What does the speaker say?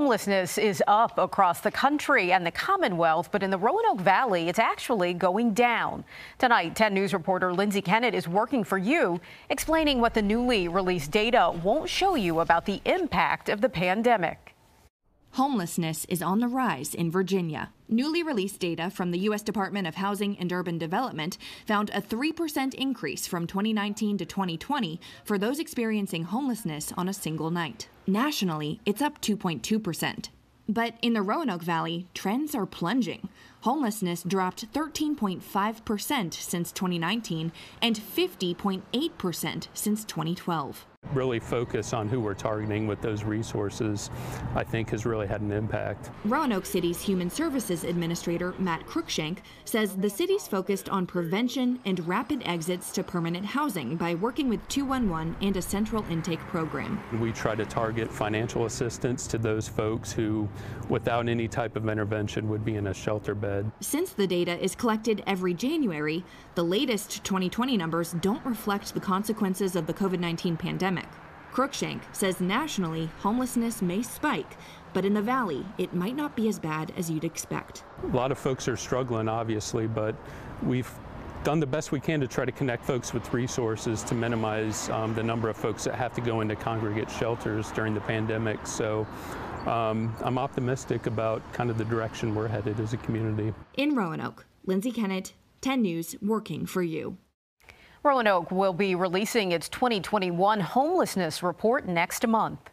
Homelessness is up across the country and the Commonwealth, but in the Roanoke Valley, it's actually going down. Tonight, 10 News reporter Lindsay Kennett is working for you, explaining what the newly released data won't show you about the impact of the pandemic. Homelessness is on the rise in Virginia. Newly released data from the U.S. Department of Housing and Urban Development found a 3% increase from 2019 to 2020 for those experiencing homelessness on a single night. Nationally, it's up 2.2%. But in the Roanoke Valley, trends are plunging. Homelessness dropped 13.5% since 2019 and 50.8% since 2012 really focus on who we're targeting with those resources, I think has really had an impact. Roanoke City's Human Services Administrator Matt Cruikshank says the city's focused on prevention and rapid exits to permanent housing by working with 211 and a central intake program. We try to target financial assistance to those folks who, without any type of intervention, would be in a shelter bed. Since the data is collected every January, the latest 2020 numbers don't reflect the consequences of the COVID 19 pandemic pandemic. Cruikshank says nationally, homelessness may spike, but in the valley, it might not be as bad as you'd expect. A lot of folks are struggling, obviously, but we've done the best we can to try to connect folks with resources to minimize um, the number of folks that have to go into congregate shelters during the pandemic. So um, I'm optimistic about kind of the direction we're headed as a community. In Roanoke, Lindsay Kennett, 10 News, working for you. Roanoke will be releasing its 2021 homelessness report next month.